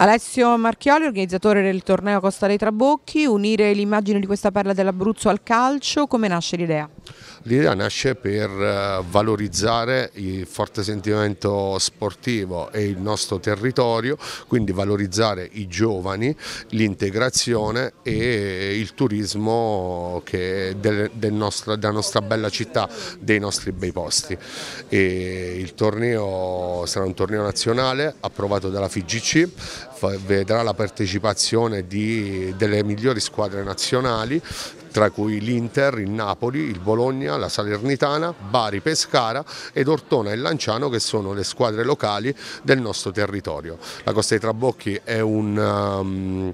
Alessio Marchioli, organizzatore del torneo Costa dei Trabocchi, unire l'immagine di questa perla dell'Abruzzo al calcio, come nasce l'idea? L'idea nasce per eh, valorizzare il forte sentimento sportivo e il nostro territorio, quindi valorizzare i giovani, l'integrazione e il turismo del, del nostro, della nostra bella città, dei nostri bei posti. E il torneo sarà un torneo nazionale approvato dalla FIGC vedrà la partecipazione di, delle migliori squadre nazionali tra cui l'Inter, il Napoli, il Bologna, la Salernitana, Bari, Pescara ed Ortona e Lanciano che sono le squadre locali del nostro territorio. La Costa dei Trabocchi è un... Um,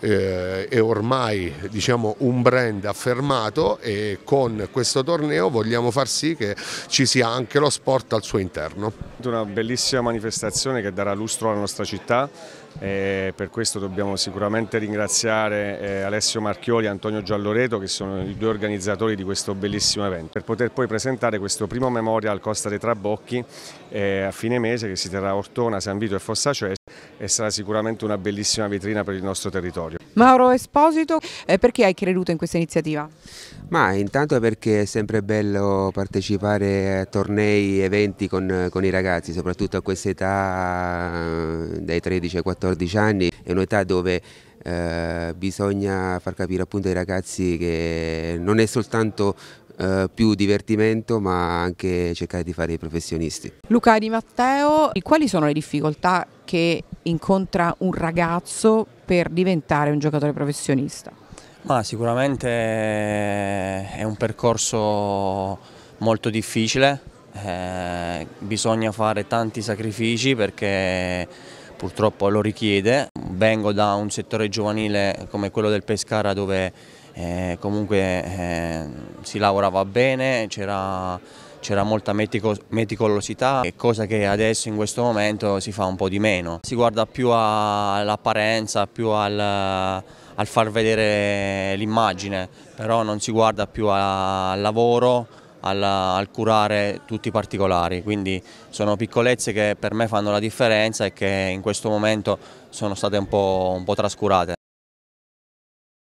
eh, è ormai diciamo, un brand affermato e con questo torneo vogliamo far sì che ci sia anche lo sport al suo interno. Una bellissima manifestazione che darà lustro alla nostra città e per questo dobbiamo sicuramente ringraziare eh, Alessio Marchioli e Antonio Gialloreto che sono i due organizzatori di questo bellissimo evento per poter poi presentare questo primo memorial Costa dei Trabocchi eh, a fine mese che si terrà a Ortona, San Vito e Fossa Fossacea e sarà sicuramente una bellissima vetrina per il nostro territorio. Mauro Esposito, eh, perché hai creduto in questa iniziativa? Ma intanto perché è sempre bello partecipare a tornei, eventi con, con i ragazzi, soprattutto a questa età eh, dai 13 ai 14 anni, è un'età dove eh, bisogna far capire appunto ai ragazzi che non è soltanto eh, più divertimento ma anche cercare di fare i professionisti. Luca Di Matteo, quali sono le difficoltà che incontra un ragazzo per diventare un giocatore professionista? Ma sicuramente è un percorso molto difficile, eh, bisogna fare tanti sacrifici perché purtroppo lo richiede. Vengo da un settore giovanile come quello del Pescara dove eh, comunque eh, si lavorava bene, c'era, molta metico, meticolosità, cosa che adesso in questo momento si fa un po' di meno. Si guarda più all'apparenza, più al, al, far vedere l'immagine, però non si guarda più a, al lavoro, alla, al curare tutti i particolari, quindi sono piccolezze che per me fanno la differenza e che in questo momento sono state un po', un po trascurate.